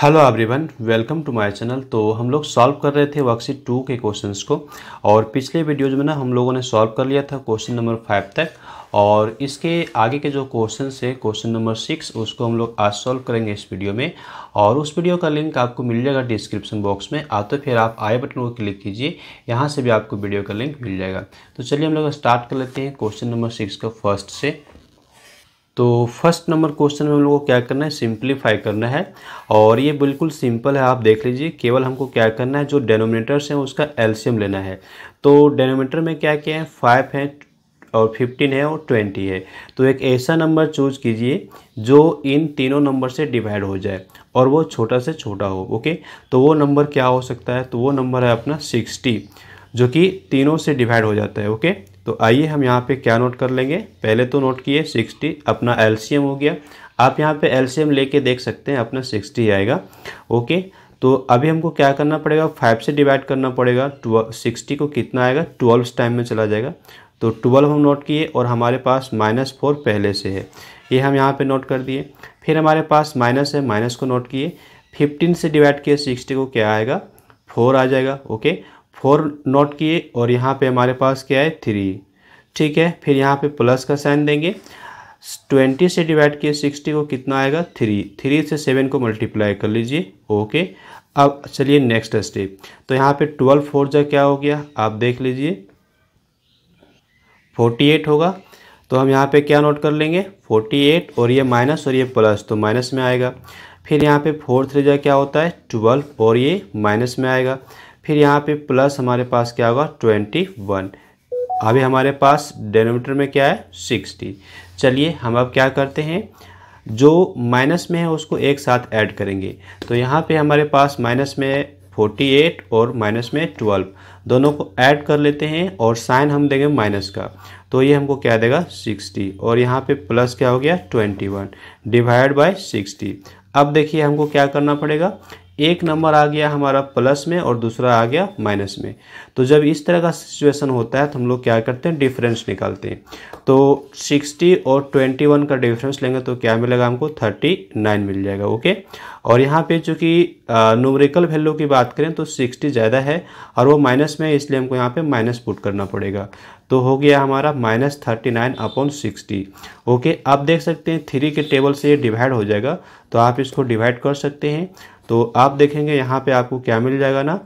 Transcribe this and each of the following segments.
hello everyone welcome to my channel तो हम लोग सॉल्व कर रहे थे वर्कशीट टू के क्वेश्चंस को और पिछले वीडियोज में ना हम लोगों ने सॉल्व कर लिया था क्वेश्चन नंबर फाइव तक और इसके आगे के जो क्वेश्चन है क्वेश्चन नंबर सिक्स उसको हम लोग आज सॉल्व करेंगे इस वीडियो में और उस वीडियो का लिंक आपको मिल जाएगा डिस्क्रिप्शन बॉक्स में आ तो फिर आप आई बटन को क्लिक कीजिए यहाँ से भी आपको वीडियो का लिंक मिल जाएगा तो चलिए हम लोग स्टार्ट कर लेते हैं क्वेश्चन नंबर सिक्स का फर्स्ट से तो फर्स्ट नंबर क्वेश्चन में हम लोग को क्या करना है सिंप्लीफाई करना है और ये बिल्कुल सिंपल है आप देख लीजिए केवल हमको क्या करना है जो डेनोमीटर्स हैं उसका एल्शियम लेना है तो डेनोमीटर में क्या क्या है फाइव है और फिफ्टीन है और ट्वेंटी है तो एक ऐसा नंबर चूज कीजिए जो इन तीनों नंबर से डिवाइड हो जाए और वो छोटा से छोटा हो ओके तो वो नंबर क्या हो सकता है तो वो नंबर है अपना सिक्सटी जो कि तीनों से डिवाइड हो जाता है ओके तो आइए हम यहाँ पे क्या नोट कर लेंगे पहले तो नोट किए 60 अपना एलसीएम हो गया आप यहाँ पे एलसीएम लेके देख सकते हैं अपना 60 आएगा ओके तो अभी हमको क्या करना पड़ेगा फाइव से डिवाइड करना पड़ेगा सिक्सटी को कितना आएगा ट्वेल्व टाइम में चला जाएगा तो ट्वेल्व हम नोट किए और हमारे पास माइनस फोर पहले से है ये हम यहाँ पे नोट कर दिए फिर हमारे पास माइनस है माइनस को नोट किए फिफ्टीन से डिवाइड किए सिक्सटी को क्या आएगा फोर आ जाएगा ओके फोर नोट किए और यहाँ पे हमारे पास क्या है थ्री ठीक है फिर यहाँ पे प्लस का साइन देंगे ट्वेंटी से डिवाइड किए सिक्सटी को कितना आएगा थ्री थ्री से सेवन को मल्टीप्लाई कर लीजिए ओके अब चलिए नेक्स्ट स्टेप तो यहाँ पे ट्वेल्व फोर जो क्या हो गया आप देख लीजिए फोर्टी एट होगा तो हम यहाँ पे क्या नोट कर लेंगे फोर्टी एट और ये माइनस और ये प्लस तो माइनस में आएगा फिर यहाँ पे फोर थ्री जो क्या होता है ट्वेल्व और ये माइनस में आएगा फिर यहाँ पे प्लस हमारे पास क्या होगा ट्वेंटी वन अभी हमारे पास डेनोमीटर में क्या है सिक्सटी चलिए हम अब क्या करते हैं जो माइनस में है उसको एक साथ ऐड करेंगे तो यहाँ पे हमारे पास माइनस में फोर्टी एट और माइनस में ट्वेल्व दोनों को ऐड कर लेते हैं और साइन हम देंगे माइनस का तो ये हमको क्या देगा सिक्सटी और यहाँ पे प्लस क्या हो गया twenty one divide by sixty अब देखिए हमको क्या करना पड़ेगा एक नंबर आ गया हमारा प्लस में और दूसरा आ गया माइनस में तो जब इस तरह का सिचुएशन होता है तो हम लोग क्या करते हैं डिफरेंस निकालते हैं तो 60 और 21 का डिफरेंस लेंगे तो क्या मिलेगा हमको 39 मिल जाएगा ओके और यहाँ पे चूँकि न्यूमरिकल वैल्यू की बात करें तो 60 ज़्यादा है और वो माइनस में इसलिए हमको यहाँ पर माइनस पुट करना पड़ेगा तो हो गया हमारा minus thirty nine upon sixty okay आप देख सकते हैं थ्री के टेबल से ये डिवाइड हो जाएगा तो आप इसको डिवाइड कर सकते हैं तो आप देखेंगे यहाँ पे आपको क्या मिल जाएगा ना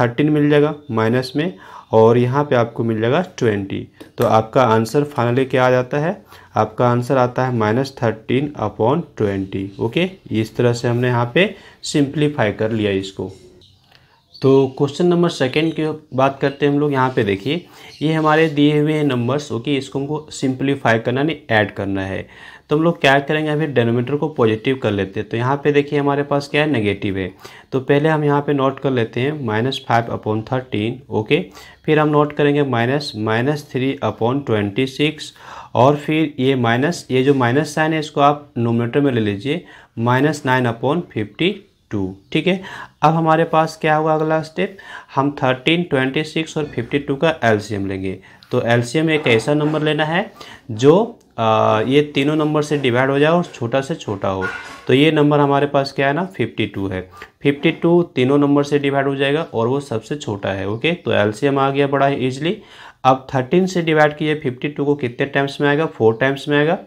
थर्टीन मिल जाएगा माइनस में और यहाँ पे आपको मिल जाएगा ट्वेंटी तो आपका आंसर फाइनली क्या आ जाता है आपका आंसर आता है minus thirteen upon twenty okay इस तरह से हमने यहाँ पे सिंप्लीफाई कर लिया इसको तो क्वेश्चन नंबर सेकंड की बात करते हैं हम लोग यहाँ पे देखिए ये हमारे दिए हुए हैं नंबर्स ओके इसको हमको सिंप्लीफाई करना यानी ऐड करना है तो हम लोग क्या करेंगे अभी डेनोमीटर को पॉजिटिव कर लेते हैं तो यहाँ पे देखिए हमारे पास क्या है नेगेटिव है तो पहले हम यहाँ पे नोट कर लेते हैं minus five upon thirteen okay फिर हम नोट करेंगे minus minus three upon twenty six और फिर ये माइनस ये जो माइनस साइन है इसको आप नोमिनेटर में ले लीजिए minus nine upon fifty two ठीक है अब हमारे पास क्या होगा अगला स्टेप हम थर्टीन ट्वेंटी सिक्स और फिफ्टी टू का एलसीएम लेंगे तो एलसीएम एक ऐसा नंबर लेना है जो आ, ये तीनों नंबर से डिवाइड हो जाए और छोटा से छोटा हो तो ये नंबर हमारे पास क्या है ना 52 है 52 तीनों नंबर से डिवाइड हो जाएगा और वो सबसे छोटा है ओके तो एलसीएम आ गया बड़ा है ईजिली अब 13 से डिवाइड किए 52 को कितने टाइम्स में आएगा फोर टाइम्स में आएगा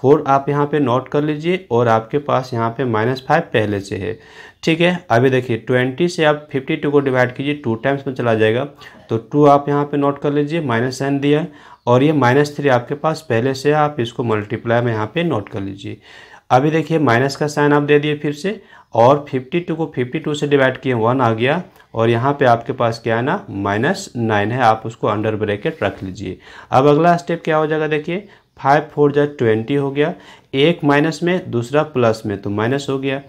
फोर आप यहाँ पे नोट कर लीजिए और आपके पास यहाँ पे माइनस फाइव पहले से है ठीक है अभी देखिए ट्वेंटी से आप फिफ्टी टू को डिवाइड कीजिए टू टाइम्स में चला जाएगा तो टू आप यहाँ पे नोट कर लीजिए माइनस साइन दिया और ये माइनस थ्री आपके पास पहले से आप इसको मल्टीप्लाई में यहाँ पे नोट कर लीजिए अभी देखिए माइनस का साइन आप दे दिए फिर से और 52 को 52 से डिवाइड किए वन आ गया और यहाँ पे आपके पास क्या है ना माइनस नाइन है आप उसको अंडर ब्रैकेट रख लीजिए अब अगला स्टेप क्या हो जाएगा देखिए फाइव फोर जा ट्वेंटी हो गया एक माइनस में दूसरा प्लस में तो माइनस हो गया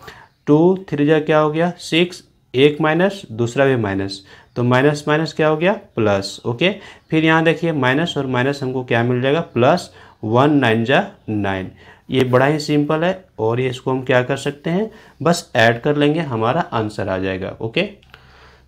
टू थ्री जै क्या हो गया सिक्स एक माइनस दूसरा भी माइनस तो माइनस माइनस क्या हो गया प्लस ओके फिर यहाँ देखिए माइनस और माइनस हमको क्या मिल जाएगा प्लस वन नाइन जा नाइन ये बड़ा ही सिंपल है और ये इसको हम क्या कर सकते हैं बस ऐड कर लेंगे हमारा आंसर आ जाएगा ओके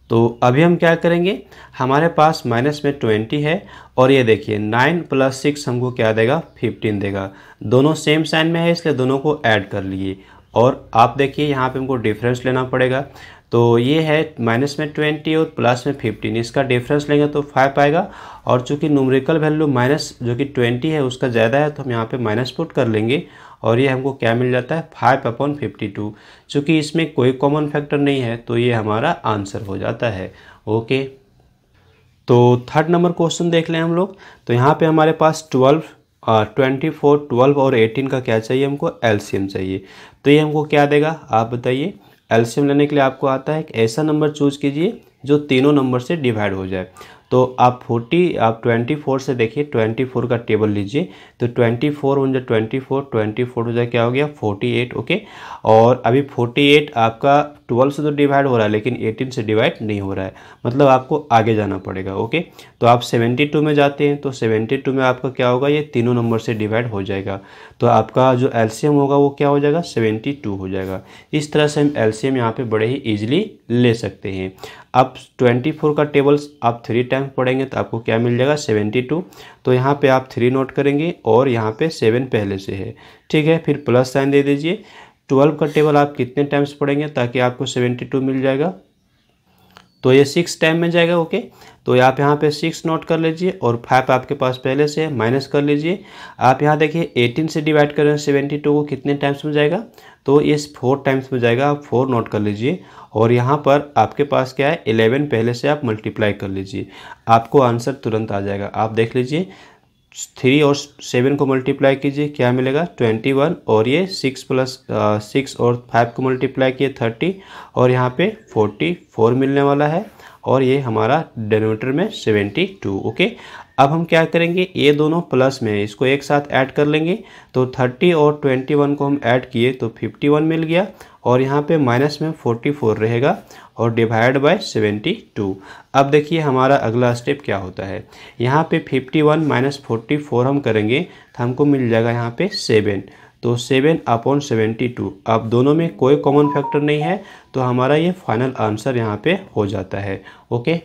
तो अभी हम क्या करेंगे हमारे पास माइनस में ट्वेंटी है और ये देखिए नाइन प्लस सिक्स हमको क्या देगा फिफ्टीन देगा दोनों सेम साइन में है इसलिए दोनों को ऐड कर लिए और आप देखिए यहाँ पे हमको डिफरेंस लेना पड़ेगा तो ये है माइनस में ट्वेंटी और प्लस में फिफ्टीन इसका डिफरेंस लेंगे तो फाइव आएगा और चूंकि न्यूमरिकल वैल्यू माइनस जो कि ट्वेंटी है उसका ज़्यादा है तो हम यहाँ पे माइनस पुट कर लेंगे और ये हमको क्या मिल जाता है फाइव अपॉन फिफ्टी टू चूँकि इसमें कोई कॉमन फैक्टर नहीं है तो ये हमारा आंसर हो जाता है ओके तो थर्ड नंबर क्वेश्चन देख लें हम लोग तो यहाँ पर हमारे पास ट्वेल्व ट्वेंटी फोर ट्वेल्व और एटीन का क्या चाहिए हमको एल्शियम चाहिए तो ये हमको क्या देगा आप बताइए एल्शियम लेने के लिए आपको आता है एक ऐसा नंबर चूज कीजिए जो तीनों नंबर से डिवाइड हो जाए तो आप फोर्टी आप ट्वेंटी फोर से देखिए ट्वेंटी फोर का टेबल लीजिए तो ट्वेंटी फोर उन ट्वेंटी फोर ट्वेंटी फोर हो क्या हो गया फोर्टी एट ओके और अभी फोर्टी एट आपका ट्वेल्व से तो डिवाइड हो रहा है लेकिन एटीन से डिवाइड नहीं हो रहा है मतलब आपको आगे जाना पड़ेगा ओके तो आप सेवेंटी टू में जाते हैं तो सेवेंटी टू में आपका क्या होगा ये तीनों नंबर से डिवाइड हो जाएगा तो आपका जो एलसीएम होगा वो क्या हो जाएगा सेवेंटी टू हो जाएगा इस तरह से हम एलसीएम यहाँ पे बड़े ही ईजिली ले सकते हैं आप 24 का टेबल्स आप थ्री टाइम पढ़ेंगे तो आपको क्या मिल जाएगा 72 तो यहाँ पे आप थ्री नोट करेंगे और यहाँ पे सेवन पहले से है ठीक है फिर प्लस साइन दे दीजिए 12 का टेबल आप कितने टाइम्स पढ़ेंगे ताकि आपको 72 मिल जाएगा तो ये सिक्स टाइम में जाएगा ओके तो आप यहाँ पे सिक्स नोट कर लीजिए और फाइव आपके पास पहले से है माइनस कर लीजिए आप यहाँ देखिए एटीन से डिवाइड करें सेवेंटी टू को कितने टाइम्स में जाएगा तो ये फोर टाइम्स में जाएगा आप फोर नोट कर लीजिए और यहाँ पर आपके पास क्या है एलेवन पहले से आप मल्टीप्लाई कर लीजिए आपको आंसर तुरंत आ जाएगा आप देख लीजिए थ्री और सेवन को मल्टीप्लाई कीजिए क्या मिलेगा ट्वेंटी वन और ये सिक्स प्लस सिक्स और फाइव को मल्टीप्लाई किए थर्टी और यहाँ पे फोर्टी फोर मिलने वाला है और ये हमारा डेनोमीटर में सेवेंटी टू ओके अब हम क्या करेंगे ये दोनों प्लस में इसको एक साथ ऐड कर लेंगे तो 30 और 21 को हम ऐड किए तो 51 मिल गया और यहाँ पे माइनस में 44 रहेगा और डिवाइड बाय 72 अब देखिए हमारा अगला स्टेप क्या होता है यहाँ पे 51 वन माइनस फोर्टी हम करेंगे तो हमको मिल जाएगा यहाँ पे 7 तो 7 अपॉन सेवेंटी टू अब दोनों में कोई कॉमन फैक्टर नहीं है तो हमारा ये फाइनल आंसर यहाँ पे हो जाता है ओके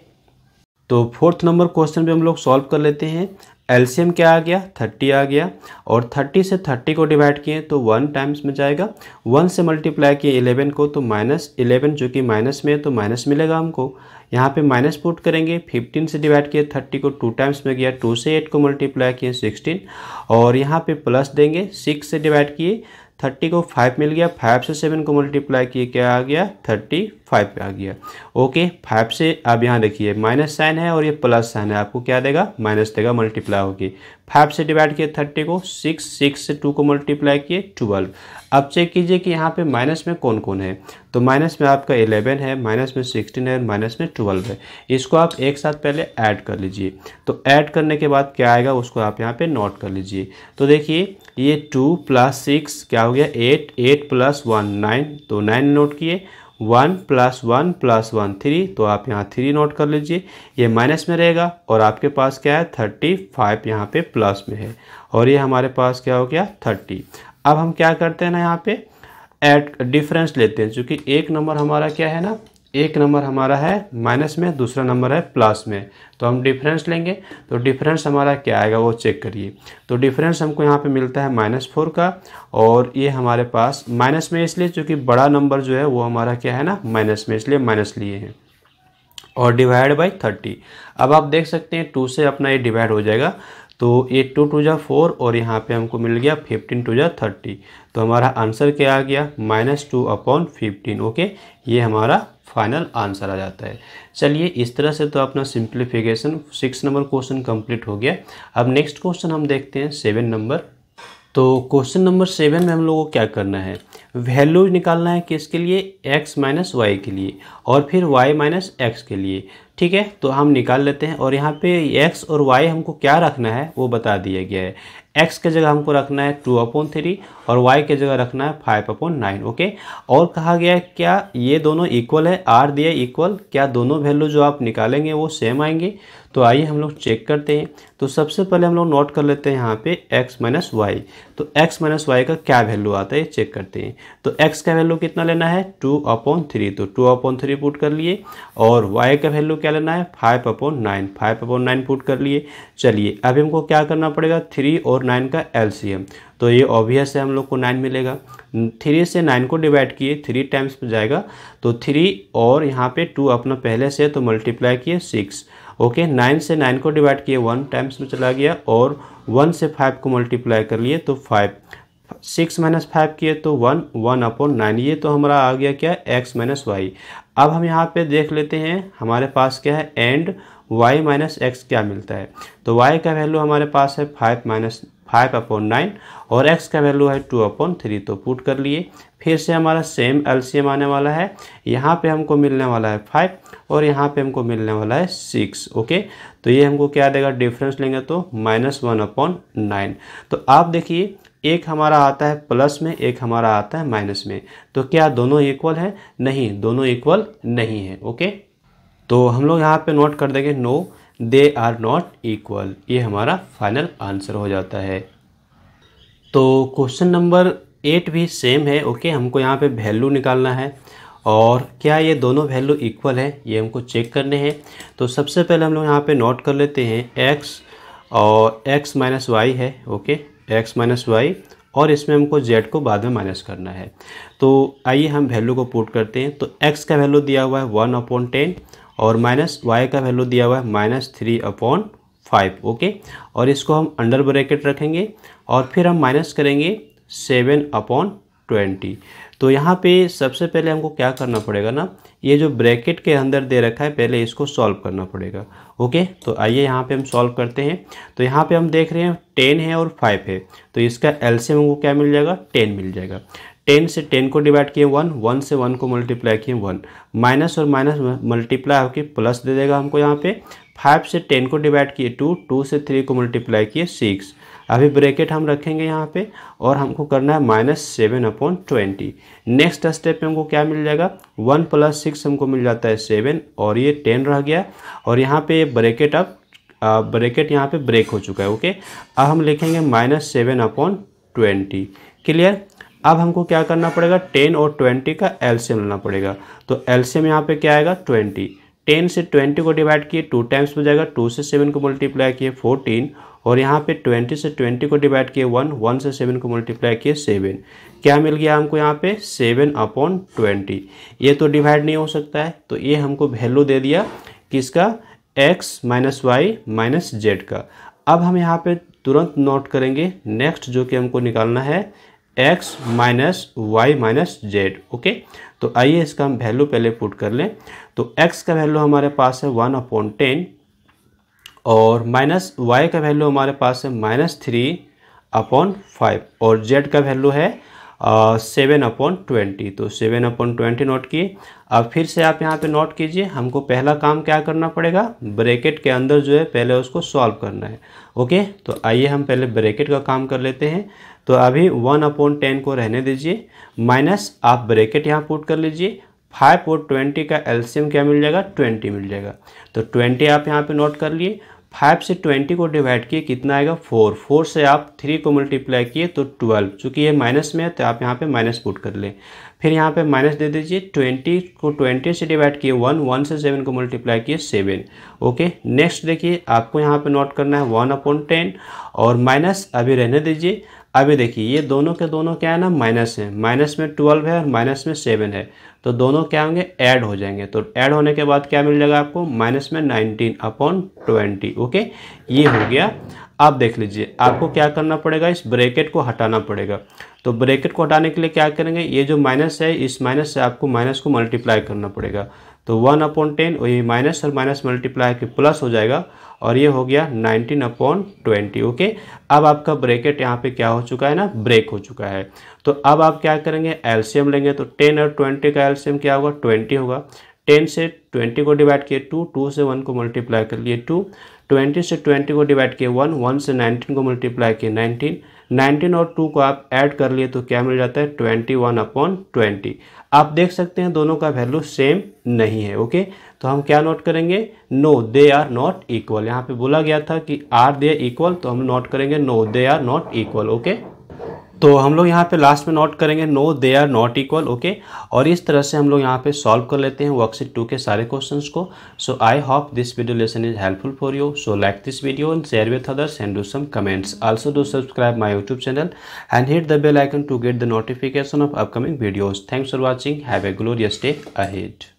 तो फोर्थ नंबर क्वेश्चन भी हम लोग सॉल्व कर लेते हैं एलसीएम क्या आ गया थर्टी आ गया और थर्टी से थर्टी को डिवाइड किए तो वन टाइम्स में जाएगा वन से मल्टीप्लाई किए इलेवन को तो माइनस इलेवन जो कि माइनस में है तो माइनस मिलेगा हमको यहाँ पे माइनस पुट करेंगे फिफ्टीन से डिवाइड किए थर्टी को टू टाइम्स में गया टू से एट को मल्टीप्लाई किए सिक्सटीन और यहाँ पे प्लस देंगे सिक्स से डिवाइड किए थर्टी को फाइव मिल गया फाइव से सेवन को मल्टीप्लाई किए क्या आ गया थर्टी फाइव पे आ गया ओके फाइव से अब यहाँ देखिए माइनस साइन है और ये प्लस साइन है आपको क्या देगा माइनस देगा मल्टीप्लाई होगी फाइव से डिवाइड किए थर्टी को सिक्स सिक्स से टू को मल्टीप्लाई किए ट्वेल्व अब चेक कीजिए कि यहाँ पे माइनस में कौन कौन है तो माइनस में आपका इलेवन है माइनस में सिक्सटीन है माइनस में ट्वेल्व है इसको आप एक साथ पहले ऐड कर लीजिए तो ऐड करने के बाद क्या आएगा उसको आप यहाँ पे नोट कर लीजिए तो देखिए ये टू प्लस सिक्स क्या हो गया eight eight plus one nine तो नाइन नोट किए one plus one plus one three तो आप यहाँ थ्री नोट कर लीजिए ये माइनस में रहेगा और आपके पास क्या है थर्टी फाइव यहाँ पे प्लस में है और ये हमारे पास क्या हो गया थर्टी अब हम क्या करते हैं ना यहाँ पे एट डिफरेंस लेते हैं क्योंकि एक नंबर हमारा क्या है ना एक नंबर हमारा है माइनस में दूसरा नंबर है प्लस में तो हम डिफरेंस लेंगे तो डिफरेंस हमारा क्या आएगा वो चेक करिए तो डिफरेंस हमको यहाँ पे मिलता है माइनस फोर का और ये हमारे पास माइनस में इसलिए चूँकि बड़ा नंबर जो है वो हमारा क्या है ना माइनस में इसलिए माइनस लिए हैं और डिवाइड बाई थर्टी अब आप देख सकते हैं टू से अपना ये डिवाइड हो जाएगा तो ये टू टू जा फोर और यहाँ पे हमको मिल गया फिफ्टीन टू जा थर्टी तो हमारा आंसर क्या आ गया minus two upon fifteen okay ये हमारा फाइनल आंसर आ जाता है चलिए इस तरह से तो अपना simplification six number question complete हो गया अब नेक्स्ट क्वेश्चन हम देखते हैं सेवन नंबर तो क्वेश्चन नंबर सेवन में हम लोगों को क्या करना है वैल्यूज निकालना है किसके लिए x माइनस वाई के लिए और फिर y माइनस एक्स के लिए ठीक है तो हम निकाल लेते हैं और यहाँ पे x और y हमको क्या रखना है वो बता दिया गया है x के जगह हमको रखना है टू अपॉन थ्री और y के जगह रखना है फाइव अपॉन नाइन ओके और कहा गया है क्या ये दोनों इक्वल है r दिया इक्वल क्या दोनों वैल्यू जो आप निकालेंगे वो सेम आएंगे तो आइए हम लोग चेक करते हैं तो सबसे पहले हम लोग नोट कर लेते हैं यहाँ पे x माइनस वाई तो x माइनस वाई का क्या वैल्यू आता है चेक करते हैं तो x का वैल्यू कितना लेना है टू अपॉन थ्री तो टू अपॉन थ्री पुट कर लिए और y का वैल्यू क्या क्या लेना है five upon nine five upon nine put कर लिए चलिए अभी हमको क्या करना पड़ेगा थ्री और नाइन का एलसीएम तो ये ऑब्वियस है हम लोग को नाइन मिलेगा थ्री से नाइन को डिवाइड किए थ्री टाइम्स में जाएगा तो थ्री और यहाँ पे टू अपना पहले से तो मल्टीप्लाई किए सिक्स ओके नाइन से नाइन को डिवाइड किए वन टाइम्स में चला गया और वन से फाइव को मल्टीप्लाई कर लिए तो फाइव सिक्स माइनस फाइव किए तो वन वन अपॉन नाइन ये तो हमारा आ गया क्या एक्स माइनस वाई अब हम यहाँ पे देख लेते हैं हमारे पास क्या है एंड y माइनस एक्स क्या मिलता है तो y का वैल्यू हमारे पास है five minus five upon nine और x का वैल्यू है टू अपॉन थ्री तो पुट कर लिए फिर से हमारा सेम एलसीएम आने वाला है यहाँ पे हमको मिलने वाला है फाइव और यहाँ पे हमको मिलने वाला है सिक्स ओके तो ये हमको क्या देगा डिफरेंस लेंगे तो माइनस वन अपॉन नाइन तो आप देखिए एक हमारा आता है प्लस में एक हमारा आता है माइनस में तो क्या दोनों इक्वल है नहीं दोनों इक्वल नहीं है ओके तो हम लोग यहाँ पे नोट कर देंगे no they are not equal ये हमारा फाइनल आंसर हो जाता है तो क्वेश्चन नंबर एट भी सेम है ओके हमको यहाँ पे वैल्यू निकालना है और क्या ये दोनों वैल्यू इक्वल है ये हमको चेक करने हैं तो सबसे पहले हम लोग यहाँ पे नोट कर लेते हैं x और x माइनस वाई है ओके एक्स माइनस वाई और इसमें हमको z को बाद में माइनस करना है तो आइए हम वैल्यू को पुट करते हैं तो x का वैल्यू दिया हुआ है वन अपॉन टेन और माइनस वाई का वैल्यू दिया हुआ है minus three upon five okay और इसको हम अंडर ब्रैकेट रखेंगे और फिर हम माइनस करेंगे सेवन अपॉन ट्वेंटी तो यहाँ पे सबसे पहले हमको क्या करना पड़ेगा ना ये जो ब्रैकेट के अंदर दे रखा है पहले इसको सॉल्व करना पड़ेगा ओके तो आइए यहाँ पे हम सॉल्व करते हैं तो यहाँ पे हम देख रहे हैं टेन है और फाइव है तो इसका एलसीएम हमको क्या मिल जाएगा टेन मिल जाएगा टेन से टेन को डिवाइड किए वन वन से वन को मल्टीप्लाई किए वन माइनस और माइनस मल्टीप्लाई होकर प्लस दे देगा हमको यहाँ पे फाइव से टेन को डिवाइड किए टू टू से थ्री को मल्टीप्लाई किए सिक्स अभी ब्रैकेट हम रखेंगे यहाँ पे और हमको करना है minus seven upon twenty next step में हमको क्या मिल जाएगा वन प्लस सिक्स हमको मिल जाता है सेवन और ये टेन रह गया और यहाँ पे ब्रैकेट अब ब्रैकेट यहाँ पे ब्रेक हो चुका है ओके अब हम लिखेंगे minus seven upon twenty clear अब हमको क्या करना पड़ेगा टेन और ट्वेंटी का एल्शियम लेना पड़ेगा तो एल्शियम यहाँ पर क्या आएगा ट्वेंटी टेन से ट्वेंटी को डिवाइड किए टू टाइम्स हो जाएगा टू से सेवन को मल्टीप्लाई किए फोर्टीन और यहाँ पे ट्वेंटी से ट्वेंटी को डिवाइड किए वन वन से सेवन को मल्टीप्लाई किए सेवन क्या मिल गया हमको यहाँ पे सेवन अपॉन ट्वेंटी ये तो डिवाइड नहीं हो सकता है तो ये हमको वैल्यू दे दिया किसका x minus y minus z का अब हम यहाँ पे तुरंत नोट करेंगे नेक्स्ट जो कि हमको निकालना है x minus y minus z okay तो आइए इसका हम वैल्यू पहले पुट कर लें तो एक्स का वैल्यू हमारे पास है वन अपॉन टेन और माइनस वाई का वैल्यू हमारे पास है माइनस थ्री अपॉन फाइव और जेड का वैल्यू है सेवन अपॉन ट्वेंटी तो सेवन अपॉन ट्वेंटी नोट किए अब फिर से आप यहाँ पे नोट कीजिए हमको पहला काम क्या करना पड़ेगा ब्रैकेट के अंदर जो है पहले उसको सॉल्व करना है ओके तो आइए हम पहले ब्रैकेट का काम कर लेते हैं तो अभी वन अपॉन टेन को रहने दीजिए माइनस आप ब्रैकेट यहाँ पुट कर लीजिए फाइव और ट्वेंटी का एल्सियम क्या मिल जाएगा ट्वेंटी मिल जाएगा तो ट्वेंटी आप यहाँ पे नोट कर लिए फाइव से ट्वेंटी को डिवाइड किए कितना आएगा फोर फोर से आप थ्री को मल्टीप्लाई किए तो ट्वेल्व चूँकि ये माइनस में है तो आप यहाँ पे माइनस पुट कर लें फिर यहाँ पे माइनस दे दीजिए ट्वेंटी को ट्वेंटी से डिवाइड किए वन वन से सेवन को मल्टीप्लाई किए सेवन ओके नेक्स्ट देखिए आपको यहाँ पे नोट करना है वन अपॉन टेन और माइनस अभी रहने दीजिए अभी देखिए ये दोनों के दोनों क्या है ना माइनस है माइनस में ट्वेल्व है और माइनस में सेवन है तो दोनों क्या होंगे ऐड हो जाएंगे तो ऐड होने के बाद क्या मिल जाएगा आपको माइनस में नाइनटीन अपॉन ट्वेंटी ओके ये हो गया आप देख लीजिए आपको क्या करना पड़ेगा इस ब्रैकेट को हटाना पड़ेगा तो ब्रैकेट को हटाने के लिए क्या करेंगे ये जो माइनस है इस माइनस से आपको माइनस को मल्टीप्लाई करना पड़ेगा तो वन अपॉन टेन और ये माइनस और माइनस मल्टीप्लाई के प्लस हो जाएगा और ये हो गया नाइनटीन अपॉन ट्वेंटी ओके अब आपका ब्रेकेट यहाँ पे क्या हो चुका है ना ब्रेक हो चुका है तो अब आप क्या करेंगे एल्शियम लेंगे तो टेन और ट्वेंटी का एल्शियम क्या होगा ट्वेंटी होगा टेन से ट्वेंटी को डिवाइड किए टू टू से वन को मल्टीप्लाई कर लिए टू ट्वेंटी से ट्वेंटी को डिवाइड किए वन वन से नाइनटीन को मल्टीप्लाई किए नाइनटीन नाइनटीन और टू को आप ऐड कर लिए तो क्या मिल जाता है ट्वेंटी वन अपॉन ट्वेंटी आप देख सकते हैं दोनों का वैल्यू सेम नहीं है ओके तो हम क्या नोट करेंगे no they are not equal यहाँ पे बोला गया था कि आर दे इक्वल तो हम नोट करेंगे no they are not equal okay तो हम लोग यहाँ पे लास्ट में नोट करेंगे no they are not equal okay और इस तरह से हम लोग यहाँ पे सॉल्व कर लेते हैं वर्कशीट टू के सारे क्वेश्चंस को so I hope this video lesson is helpful for you so like this video and share with others and do some comments also do subscribe my YouTube channel and hit the bell icon to get the notification of upcoming videos thanks for watching have a glorious day ahead